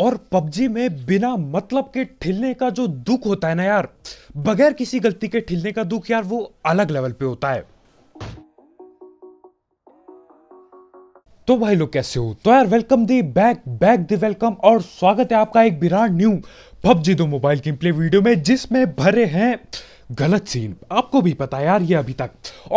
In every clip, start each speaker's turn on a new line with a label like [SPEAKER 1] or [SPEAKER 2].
[SPEAKER 1] और पबजी में बिना मतलब के ठिलने का जो दुख होता है ना यार बगैर किसी गलती के ठिलने का दुख यार वो अलग लेवल पे होता है तो भाई लोग कैसे हो तो यार welcome the back back the welcome और स्वागत है आपका एक विराट न्यू पबजी दो मोबाइल गेम प्ले वीडियो में जिसमें भरे हैं गलत सीन आपको भी पता यार ये अभी तक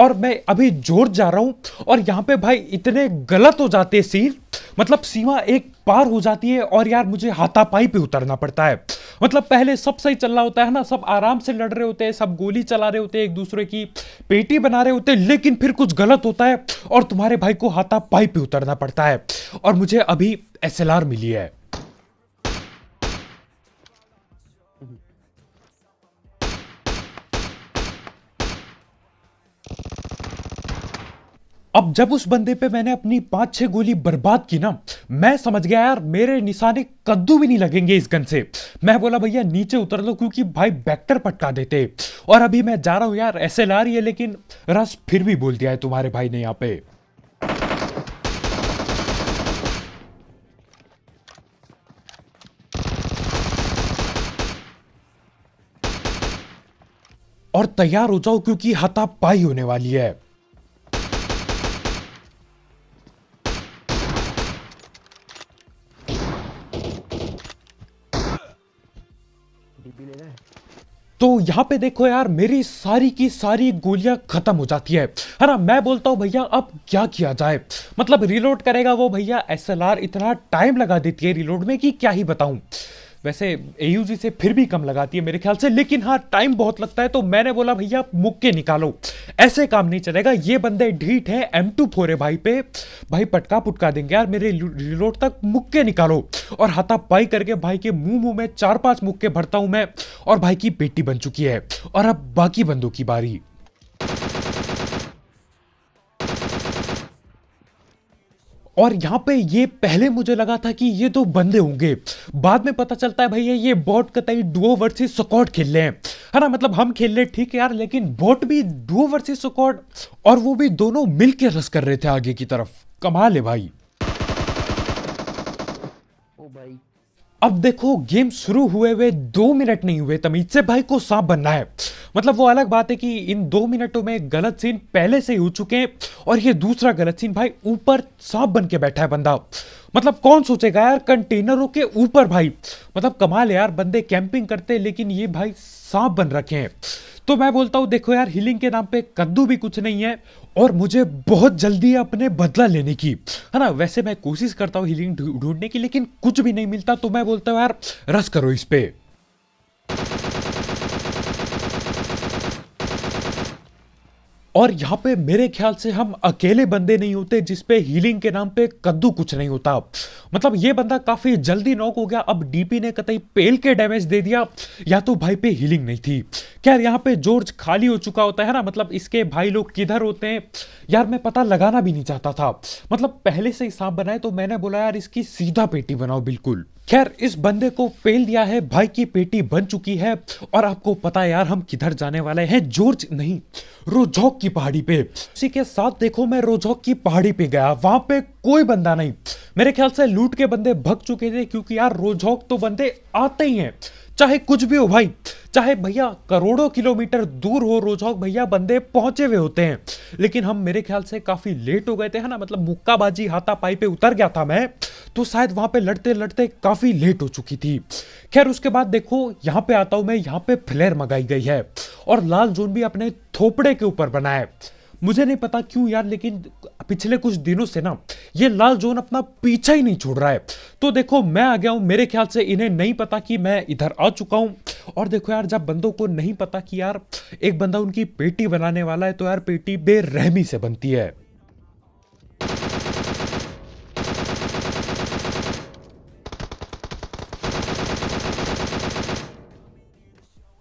[SPEAKER 1] और मैं अभी जोर जा रहा हूँ और यहाँ पे भाई इतने गलत हो जाते सीन मतलब सीमा एक पार हो जाती है और यार मुझे हाथापाई पे उतरना पड़ता है मतलब पहले सब सही चल रहा होता है ना सब आराम से लड़ रहे होते हैं सब गोली चला रहे होते हैं एक दूसरे की पेटी बना रहे होते हैं लेकिन फिर कुछ गलत होता है और तुम्हारे भाई को हाथापाई पे उतरना पड़ता है और मुझे अभी एस मिली है अब जब उस बंदे पे मैंने अपनी पांच छह गोली बर्बाद की ना मैं समझ गया यार मेरे निशाने कद्दू भी नहीं लगेंगे इस गन से मैं बोला भैया नीचे उतर लो क्योंकि भाई बैक्टर पटका देते और अभी मैं जा रहा हूं यार ऐसे ला रही है लेकिन रस फिर भी बोल दिया है तुम्हारे भाई ने यहाँ पे और तैयार हो जाओ क्योंकि हतापाई होने वाली है तो यहाँ पे देखो यार मेरी सारी की सारी गोलियां खत्म हो जाती है है ना मैं बोलता हूँ भैया अब क्या किया जाए मतलब रिलोड करेगा वो भैया एसएलआर इतना टाइम लगा देती है रिलोड में कि क्या ही बताऊं वैसे ए से फिर भी कम लगाती है मेरे ख्याल से लेकिन हाँ टाइम बहुत लगता है तो मैंने बोला भैया मुक्के निकालो ऐसे काम नहीं चलेगा ये बंदे ढीठ है एम टू फोर है भाई पे भाई पटका पुटका देंगे यार मेरे रिलोड तक मुक्के निकालो और हाथापाई करके भाई के मुंह मुंह में चार पांच मुक्के भरता हूं मैं और भाई की बेटी बन चुकी है और अब बाकी बंदों की बारी और यहाँ पे ये पहले मुझे लगा था कि ये दो बंदे होंगे बाद में पता चलता है भैया ये बॉट कतई डुओ वर्सेस सकॉट खेल रहे हैं है ना मतलब हम खेल रहे ठीक है यार लेकिन बॉट भी डुओ वर्सेस सकॉट और वो भी दोनों मिल के रस कर रहे थे आगे की तरफ कमाल है भाई अब देखो गेम शुरू हुए हुए दो मिनट नहीं हुए तमीज से भाई को सांप बनना है मतलब वो अलग बात है कि इन दो मिनटों में गलत सीन पहले से ही हो चुके हैं और ये दूसरा गलत सीन भाई ऊपर सांप बन के बैठा है बंदा मतलब कौन सोचेगा यार कंटेनरों के ऊपर भाई मतलब कमाल यार बंदे कैंपिंग करते लेकिन ये भाई सांप बन रखे हैं तो मैं बोलता हूँ देखो यार हीलिंग के नाम पे कद्दू भी कुछ नहीं है और मुझे बहुत जल्दी है अपने बदला लेने की है ना वैसे मैं कोशिश करता हूँ हीलिंग ढूंढने की लेकिन कुछ भी नहीं मिलता तो मैं बोलता हूँ यार रस करो इस पर और यहाँ पे मेरे ख्याल से हम अकेले बंदे नहीं होते जिसपे हीलिंग के नाम पे कद्दू कुछ नहीं होता मतलब ये बंदा काफ़ी जल्दी नॉक हो गया अब डीपी ने कतई पेल के डैमेज दे दिया या तो भाई पे हीलिंग नहीं थी क्या यहाँ पे जॉर्ज खाली हो चुका होता है ना मतलब इसके भाई लोग किधर होते हैं यार मैं पता लगाना भी नहीं चाहता था मतलब पहले से ही सांप बनाए तो मैंने बोला यार इसकी सीधा पेटी बनाओ बिल्कुल खैर इस बंदे को फेल दिया है भाई की पेटी बन चुकी है और आपको पता है यार हम किधर जाने वाले हैं जॉर्ज नहीं रोजौक की पहाड़ी पे उसी के साथ देखो मैं रोजौक की पहाड़ी पे गया वहां पे कोई बंदा नहीं मेरे ख्याल से लूट के बंदे भग चुके थे क्योंकि यार रोजौक तो बंदे आते ही हैं चाहे कुछ भी हो भाई चाहे भैया करोड़ों किलोमीटर दूर हो रोजौक भैया बंदे पहुंचे हुए होते हैं लेकिन हम मेरे ख्याल से काफ़ी लेट हो गए थे है ना मतलब मुक्काबाजी हाथापाई पे उतर गया था मैं तो शायद वहां पे लड़ते लड़ते काफ़ी लेट हो चुकी थी खैर उसके बाद देखो यहाँ पे आता हूं मैं यहाँ पे फ्लेयर मंगाई गई है और लाल जोन भी अपने थोपड़े के ऊपर बनाए मुझे नहीं पता क्यों यार लेकिन पिछले कुछ दिनों से ना ये लाल जोन अपना पीछा ही नहीं छोड़ रहा है तो देखो मैं आ गया हूँ मेरे ख्याल से इन्हें नहीं पता कि मैं इधर आ चुका हूँ और देखो यार जब बंदों को नहीं पता कि यार एक बंदा उनकी पेटी बनाने वाला है तो यार पेटी बेरहमी से बनती है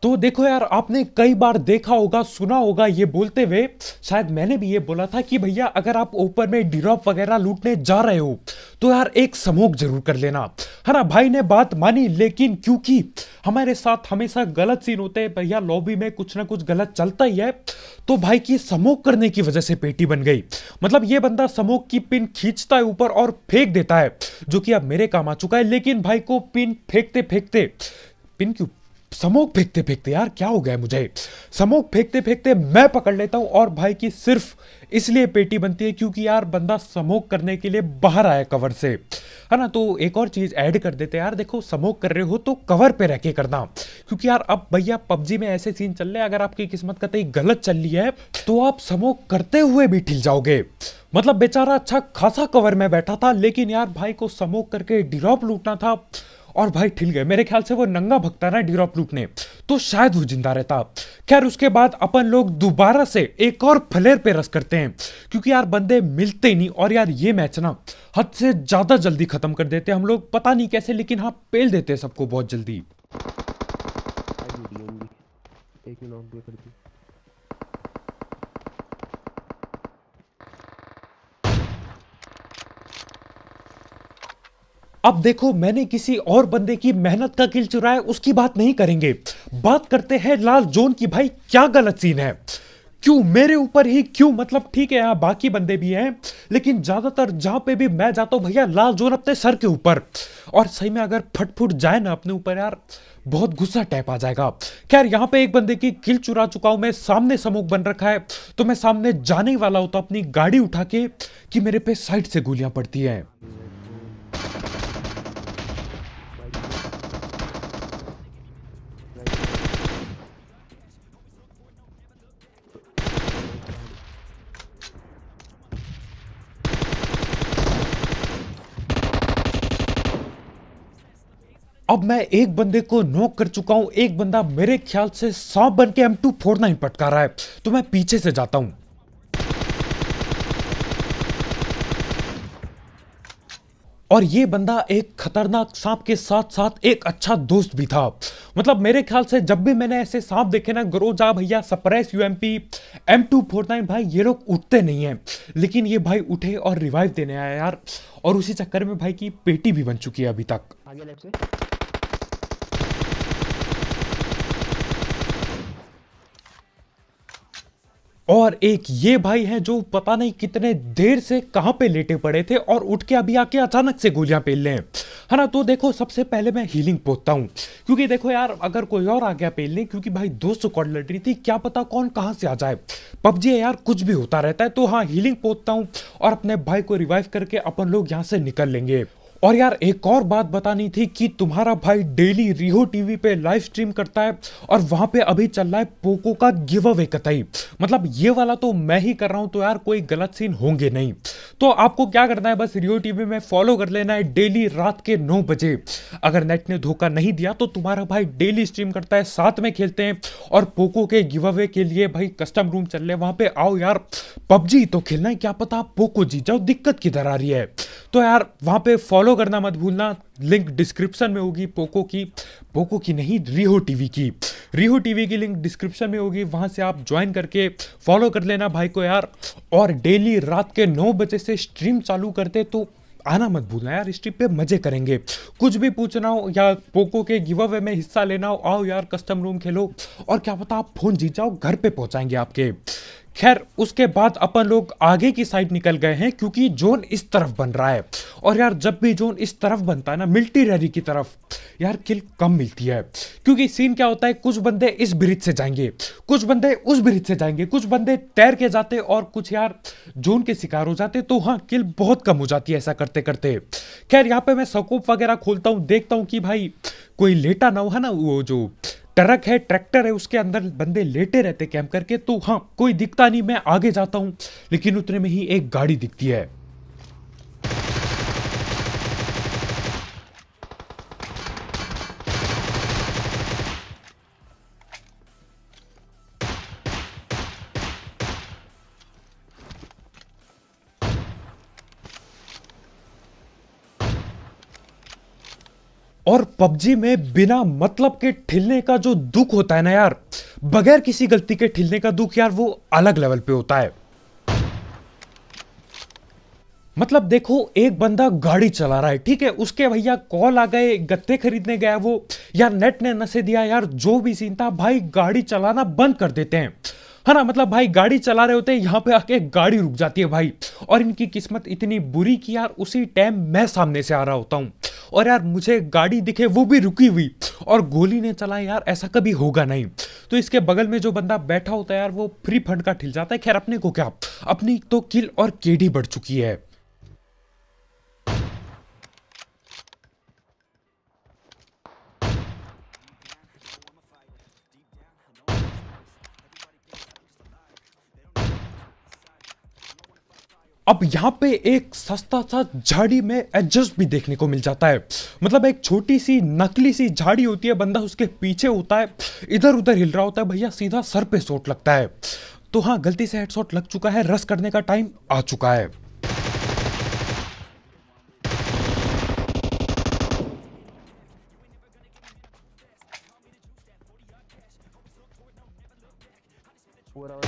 [SPEAKER 1] तो देखो यार आपने कई बार देखा होगा सुना होगा ये बोलते हुए शायद मैंने भी ये बोला था कि भैया अगर आप ऊपर में डिरॉप वगैरह लूटने जा रहे हो तो यार एक समोक जरूर कर लेना है ना भाई ने बात मानी लेकिन क्योंकि हमारे साथ हमेशा गलत सीन होते हैं भैया लॉबी में कुछ ना कुछ गलत चलता ही है तो भाई की समोक करने की वजह से पेटी बन गई मतलब ये बंदा समोक की पिन खींचता है ऊपर और फेंक देता है जो कि अब मेरे काम आ चुका है लेकिन भाई को पिन फेंकते फेंकते पिन क्यों समोक फेंकते फेंकते यार क्या हो गया मुझे समोक फेंकते फेंकते मैं पकड़ लेता हूं और भाई की सिर्फ इसलिए पेटी बनती है क्योंकि यार बंदा समोक करने के लिए बाहर आया कवर से है ना तो एक और चीज़ ऐड कर देते यार देखो समोक कर रहे हो तो कवर पे रह के करना क्योंकि यार अब भैया पबजी में ऐसे सीन चल रहे अगर आपकी किस्मत कतई गलत चल रही है तो आप समोक करते हुए भी ठिल जाओगे मतलब बेचारा अच्छा खासा कवर में बैठा था लेकिन यार भाई को समोक करके ड्रॉप लूटना था और भाई ठिल गए मेरे ख्याल से वो नंगा भगता ना डीरॉप लूप ने तो शायद वो जिंदा रहता खैर उसके बाद अपन लोग दोबारा से एक और फ्लेयर पे रस करते हैं क्योंकि यार बंदे मिलते ही नहीं और यार ये मैच ना हद से ज़्यादा जल्दी ख़त्म कर देते हम लोग पता नहीं कैसे लेकिन हाँ पेल देते सबको बहुत जल्दी एक अब देखो मैंने किसी और बंदे की मेहनत का किल चुराया उसकी बात नहीं करेंगे बात करते हैं लाल जोन की भाई क्या गलत सीन है क्यों मेरे ऊपर ही क्यों मतलब ठीक है यहाँ बाकी बंदे भी हैं लेकिन ज़्यादातर जहां पे भी मैं जाता हूँ भैया लाल जोन अपने सर के ऊपर और सही में अगर फटफुट जाए ना अपने ऊपर यार बहुत गुस्सा टैप आ जाएगा खैर यहाँ पे एक बंदे की किल चुरा चुका हूँ मैं सामने समुख बन रखा है तो मैं सामने जाने वाला होता अपनी गाड़ी उठा के कि मेरे पे साइड से गोलियां पड़ती हैं अब मैं एक बंदे को नोक कर चुका हूं एक बंदा मेरे ख्याल से सांप बन के एम टू फोर नाइन पटका रहा है तो मैं पीछे से जाता हूं और ये बंदा एक खतरनाक सांप के साथ साथ एक अच्छा दोस्त भी था मतलब मेरे ख्याल से जब भी मैंने ऐसे सांप देखे ना गरोजा भैया suppress U M P M two four nine भाई ये लोग उठते नहीं हैं लेकिन ये भाई उठे और रिवाइव देने आया यार और उसी चक्कर में भाई की पेटी भी बन चुकी है अभी तक आगे लेफ्ट से और एक ये भाई है जो पता नहीं कितने देर से कहाँ पे लेटे पड़े थे और उठ के अभी आके अचानक से गोलियां पेल लें है ना तो देखो सबसे पहले मैं हीलिंग पोतता हूँ क्योंकि देखो यार अगर कोई और आ गया पेलने क्योंकि भाई दो सौ कॉड लड़ रही थी क्या पता कौन कहाँ से आ जाए पबजी यार कुछ भी होता रहता है तो हाँ हीलिंग पोतता हूँ और अपने भाई को रिवाइव करके अपन लोग यहाँ से निकल लेंगे और यार एक और बात बतानी थी कि तुम्हारा भाई डेली रिहो टीवी पे लाइव स्ट्रीम करता है और वहां पे अभी चल रहा है पोको का गिव अवे कतई मतलब ये वाला तो मैं ही कर रहा हूं तो यार कोई गलत सीन होंगे नहीं तो आपको क्या करना है बस रियो टीवी में फॉलो कर लेना है डेली रात के नौ बजे अगर नेट ने धोखा नहीं दिया तो तुम्हारा भाई डेली स्ट्रीम करता है साथ में खेलते हैं और पोको के गिव अवे के लिए भाई कस्टम रूम चल रहे वहां पे आओ यार पबजी तो खेलना है क्या पता पोको जी जाओ दिक्कत किधर आ रही है तो यार वहां पे फॉलो फॉलो करना मत भूलना लिंक डिस्क्रिप्शन में होगी पोको की पोको की नहीं रिहो टीवी की रिहो टीवी की लिंक डिस्क्रिप्शन में होगी वहाँ से आप ज्वाइन करके फॉलो कर लेना भाई को यार और डेली रात के नौ बजे से स्ट्रीम चालू करते तो आना मत भूलना यार स्ट्रीम पे मजे करेंगे कुछ भी पूछना हो या पोको के गिव अवे में हिस्सा लेना हो आओ यार कस्टम रूम खेलो और क्या पता आप फोन जीत जाओ घर पे पहुंचाएंगे आपके खैर उसके बाद अपन लोग आगे की साइड निकल गए हैं क्योंकि जोन इस तरफ बन रहा है और यार जब भी जोन इस तरफ बनता है ना मिल्टी रैली की तरफ यार किल कम मिलती है क्योंकि सीन क्या होता है कुछ बंदे इस ब्रिज से जाएंगे कुछ बंदे उस ब्रिज से जाएंगे कुछ बंदे तैर के जाते और कुछ यार जोन के शिकार हो जाते तो हाँ किल बहुत कम हो जाती है ऐसा करते करते खैर यहाँ पे मैं सकूप वगैरह खोलता हूँ देखता हूँ कि भाई कोई लेटा ना हुआ ना वो जो ट्रक है ट्रैक्टर है उसके अंदर बंदे लेटे रहते कैंप करके तो हाँ कोई दिखता नहीं मैं आगे जाता हूँ लेकिन उतने में ही एक गाड़ी दिखती है और पबजी में बिना मतलब के ठिलने का जो दुख होता है ना यार बगैर किसी गलती के ठिलने का दुख यार वो अलग लेवल पे होता है मतलब देखो एक बंदा गाड़ी चला रहा है ठीक है उसके भैया कॉल आ गए गत्ते खरीदने गया वो या नेट ने नशे दिया यार जो भी सीन था भाई गाड़ी चलाना बंद कर देते हैं है ना मतलब भाई गाड़ी चला रहे होते हैं यहाँ पे आके गाड़ी रुक जाती है भाई और इनकी किस्मत इतनी बुरी कि यार उसी टाइम मैं सामने से आ रहा होता हूँ और यार मुझे गाड़ी दिखे वो भी रुकी हुई और गोली ने चला यार ऐसा कभी होगा नहीं तो इसके बगल में जो बंदा बैठा होता है यार वो फ्री फंड का ठिल जाता है खैर अपने को क्या अपनी तो किल और केडी बढ़ चुकी है अब यहाँ पे एक सस्ता सा झाड़ी में एडजस्ट भी देखने को मिल जाता है मतलब एक छोटी सी नकली सी झाड़ी होती है बंदा उसके पीछे होता है इधर उधर हिल रहा होता है भैया सीधा सर पे शॉट लगता है तो हाँ गलती से हेडशॉट लग चुका है रस करने का टाइम आ चुका है What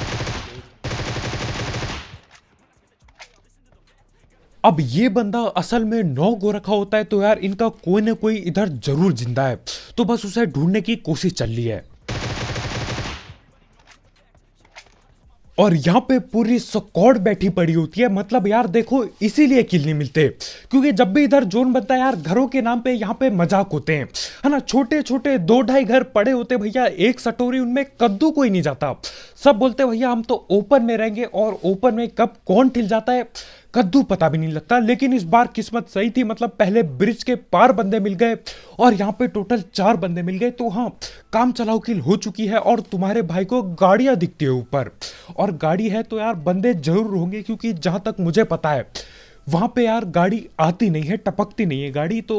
[SPEAKER 1] अब ये बंदा असल में नौ गो रखा होता है तो यार इनका कोई ना कोई इधर जरूर जिंदा है तो बस उसे ढूंढने की कोशिश चल रही है और यहाँ पे पूरी स्कॉड बैठी पड़ी होती है मतलब यार देखो इसीलिए किल नहीं मिलते क्योंकि जब भी इधर जोन बनता है यार घरों के नाम पे यहाँ पे मजाक होते हैं है ना छोटे छोटे दो ढाई घर पड़े होते भैया एक सटोरी उनमें कद्दू कोई नहीं जाता सब बोलते भैया हम तो ओपन में रहेंगे और ओपन में कब कौन ठिल जाता है कद्दू पता भी नहीं लगता लेकिन इस बार किस्मत सही थी मतलब पहले ब्रिज के पार बंदे मिल गए और यहाँ पे टोटल चार बंदे मिल गए तो हाँ काम चलाओ किल हो चुकी है और तुम्हारे भाई को गाड़ियाँ दिखती है ऊपर और गाड़ी है तो यार बंदे जरूर होंगे क्योंकि जहाँ तक मुझे पता है वहाँ पे यार गाड़ी आती नहीं है टपकती नहीं है गाड़ी तो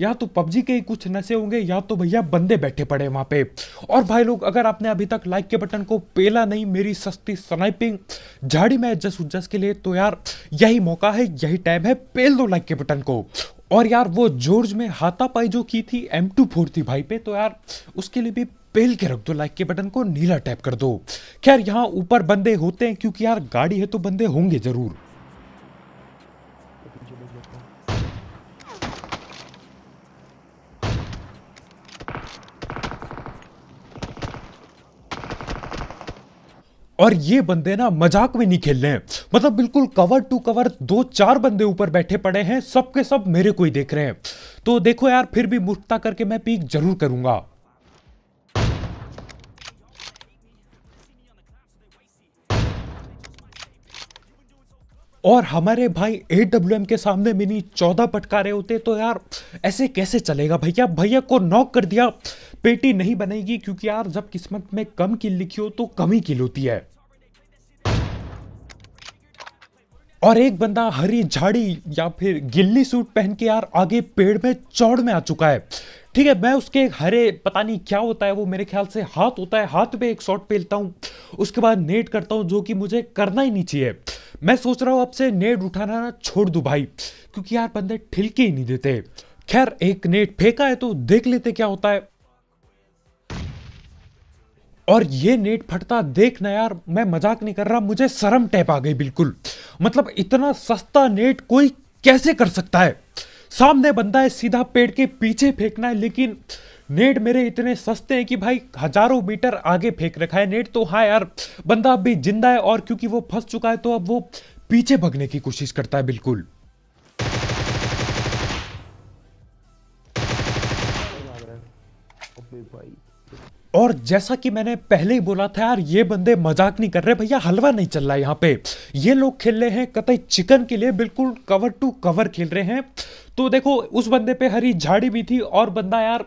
[SPEAKER 1] या तो पबजी के ही कुछ नशे होंगे या तो भैया बंदे बैठे पड़े वहाँ पे और भाई लोग अगर आपने अभी तक लाइक के बटन को पेला नहीं मेरी सस्ती स्नाइपिंग झाड़ी में जस उजस के लिए तो यार यही मौका है यही टाइम है पेल दो लाइक के बटन को और यार वो जॉर्ज में हाथापाई जो की थी एम टू फोर थी भाई पे तो यार उसके लिए भी पेल के रख दो लाइक के बटन को नीला टैप कर दो खैर यहाँ ऊपर बंदे होते हैं क्योंकि यार गाड़ी है तो बंदे होंगे जरूर और ये बंदे ना मजाक में नहीं खेल रहे हैं मतलब बिल्कुल कवर टू कवर दो चार बंदे ऊपर बैठे पड़े हैं सबके सब मेरे को ही देख रहे हैं तो देखो यार फिर भी मुफ्ता करके मैं पीक जरूर करूंगा और हमारे भाई ए के सामने मिनी चौदह पटकारे होते तो यार ऐसे कैसे चलेगा भैया भैया को नॉक कर दिया पेटी नहीं बनेगी क्योंकि यार जब किस्मत में कम किल लिखी हो तो कम ही किल होती है और एक बंदा हरी झाड़ी या फिर गिल्ली सूट पहन के यार आगे पेड़ में चौड़ में आ चुका है ठीक है मैं उसके हरे पता नहीं क्या होता है वो मेरे ख्याल से हाथ होता है हाथ पे एक शॉट पेलता हूँ उसके बाद नेट करता हूँ जो कि मुझे करना ही नहीं चाहिए मैं सोच रहा हूँ आपसे नेट उठाना ना छोड़ दू भाई क्योंकि यार बंदे ठिलके ही नहीं देते खैर एक नेट फेंका है तो देख लेते क्या होता है और ये नेट फटता देखना यार मैं मजाक नहीं कर रहा मुझे शर्म टैप आ गई बिल्कुल मतलब इतना सस्ता नेट कोई कैसे कर सकता है सामने बंदा है सीधा पेड़ के पीछे फेंकना है लेकिन नेट मेरे इतने सस्ते हैं कि भाई हजारों मीटर आगे फेंक रखा है नेट तो हाँ यार बंदा अब भी जिंदा है और क्योंकि वो फंस चुका है तो अब वो पीछे भगने की कोशिश करता है बिल्कुल और जैसा कि मैंने पहले ही बोला था यार ये बंदे मजाक नहीं कर रहे भैया हलवा नहीं चल रहा यहाँ पे ये लोग खेल रहे हैं कतई चिकन के लिए बिल्कुल कवर टू कवर खेल रहे हैं तो देखो उस बंदे पे हरी झाड़ी भी थी और बंदा यार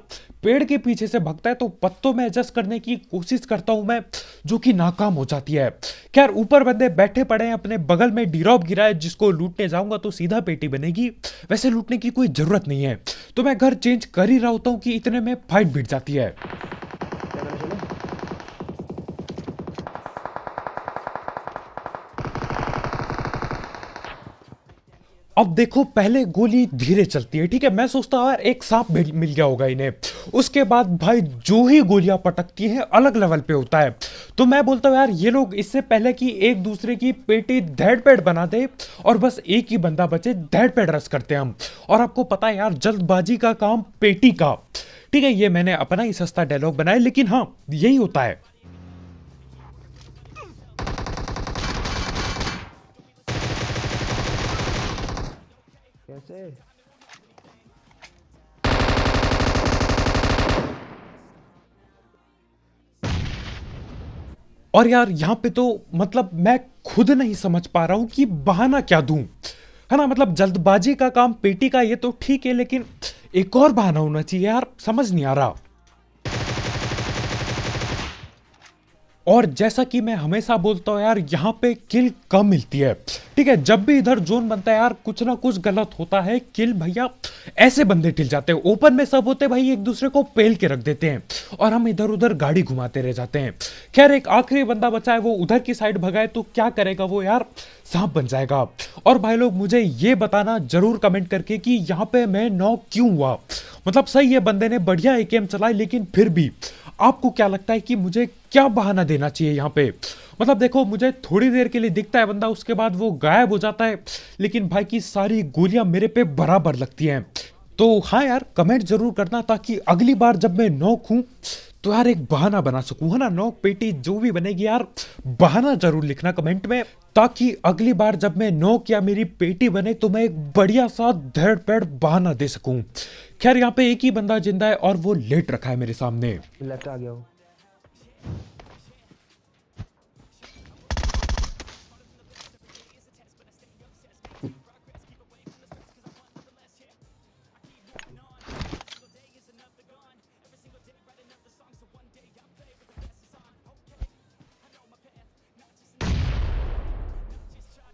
[SPEAKER 1] पेड़ के पीछे से भगता है तो पत्तों में एडजस्ट करने की कोशिश करता हूं मैं जो कि नाकाम हो जाती है खैर ऊपर बंदे बैठे पड़े हैं अपने बगल में डीरोप गिरा है जिसको लूटने जाऊंगा तो सीधा पेटी बनेगी वैसे लूटने की कोई जरूरत नहीं है तो मैं घर चेंज कर ही रहा होता हूँ कि इतने में फाइट बिट जाती है अब देखो पहले गोली धीरे चलती है ठीक है मैं सोचता हूँ यार एक सांप मिल गया होगा इन्हें उसके बाद भाई जो ही गोलियां पटकती हैं अलग लेवल पे होता है तो मैं बोलता हूँ यार ये लोग इससे पहले कि एक दूसरे की पेटी धैड़ पेड़ बना दे और बस एक ही बंदा बचे धैड़ पेड़ रस करते हैं हम और आपको पता है यार जल्दबाजी का काम पेटी का ठीक है ये मैंने अपना ही सस्ता डायलॉग बनाया लेकिन हाँ यही होता है और यार यहां पे तो मतलब मैं खुद नहीं समझ पा रहा हूं कि बहाना क्या दू है ना मतलब जल्दबाजी का काम पेटी का ये तो ठीक है लेकिन एक और बहाना होना चाहिए यार समझ नहीं आ रहा और जैसा कि मैं हमेशा बोलता हूँ यार यहाँ पे किल कम मिलती है ठीक है जब भी इधर जोन बनता है यार कुछ ना कुछ गलत होता है किल भैया ऐसे बंदे टिल जाते हैं ओपन में सब होते भाई एक दूसरे को पेल के रख देते हैं और हम इधर उधर गाड़ी घुमाते रह जाते हैं खैर एक आखिरी बंदा बचा है वो उधर की साइड भगाए तो क्या करेगा वो यार सांप बन जाएगा और भाई लोग मुझे ये बताना जरूर कमेंट करके कि यहाँ पे मैं नौ क्यों हुआ मतलब सही है बंदे ने बढ़िया ए चलाई लेकिन फिर भी आपको क्या लगता है कि मुझे क्या बहाना देना चाहिए यहाँ पे मतलब देखो मुझे थोड़ी देर के लिए दिखता है बंदा उसके बाद वो गायब हो जाता है लेकिन भाई की सारी गोलियां मेरे पे बराबर लगती हैं तो हाँ यार कमेंट जरूर करना ताकि अगली बार जब मैं नोक हूँ तो यार एक बहाना बना सकू है ना नोक पेटी जो भी बनेगी यार बहाना जरूर लिखना कमेंट में ताकि अगली बार जब मैं नोक या मेरी पेटी बने तो मैं एक बढ़िया सा धड़ पेड़ बहाना दे सकूं खैर यहाँ पे एक ही बंदा जिंदा है और वो लेट रखा है मेरे सामने लेट आ गया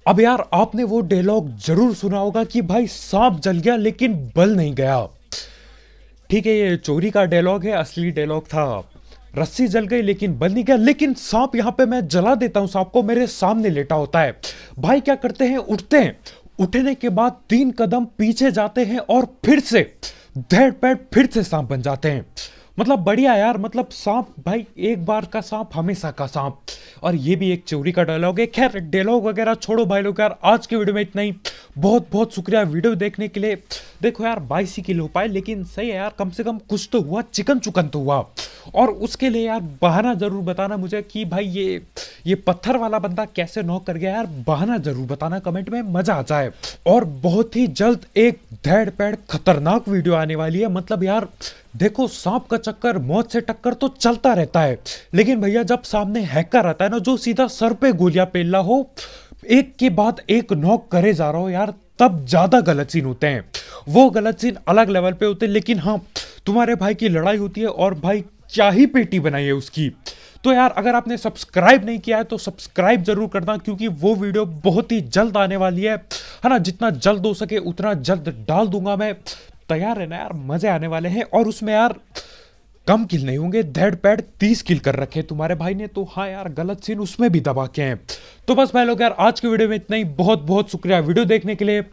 [SPEAKER 1] अब यार आपने वो डायलॉग जरूर सुना होगा कि भाई सांप जल गया लेकिन बल नहीं गया ठीक है ये चोरी का डायलॉग है असली डायलॉग था रस्सी जल गई लेकिन बल नहीं गया लेकिन सांप यहां पे मैं जला देता हूं सांप को मेरे सामने लेटा होता है भाई क्या करते हैं उठते हैं उठने के बाद तीन कदम पीछे जाते हैं और फिर से धैड़ पैड फिर से सांप बन जाते हैं मतलब बढ़िया यार मतलब सांप भाई एक बार का सांप हमेशा का सांप और ये भी एक चोरी का डायलॉग है खैर डायलॉग वगैरह छोड़ो भाई लोग यार आज की वीडियो में इतना ही बहुत बहुत शुक्रिया वीडियो देखने के लिए देखो यार बाईस ही किल हो पाए लेकिन सही है यार कम से कम कुछ तो हुआ चिकन चुकन तो हुआ और उसके लिए यार बहाना ज़रूर बताना मुझे कि भाई ये ये पत्थर वाला बंदा कैसे नॉक कर गया यार बहाना ज़रूर बताना कमेंट में मज़ा आ जाए और बहुत ही जल्द एक धैड़ पैड़ खतरनाक वीडियो आने वाली है मतलब यार देखो सांप का चक्कर मौत से टक्कर तो चलता रहता है लेकिन भैया जब सामने हैकर आता है ना जो सीधा सर पे गोलियां पेलना हो एक के बाद एक नॉक करे जा रहा हो यार तब ज़्यादा गलत सीन होते हैं वो गलत सीन अलग लेवल पे होते हैं लेकिन हाँ तुम्हारे भाई की लड़ाई होती है और भाई क्या ही पेटी बनाई है उसकी तो यार अगर आपने सब्सक्राइब नहीं किया है तो सब्सक्राइब जरूर करना क्योंकि वो वीडियो बहुत ही जल्द आने वाली है है ना जितना जल्द हो सके उतना जल्द डाल दूंगा मैं तैयार है ना यार मज़े आने वाले हैं और उसमें यार कम किल नहीं होंगे धेड पैड तीस किल कर रखे तुम्हारे भाई ने तो हाँ यार गलत सीन उसमें भी दबा के हैं तो बस भाई लोग यार आज के वीडियो में इतना ही बहुत बहुत शुक्रिया वीडियो देखने के लिए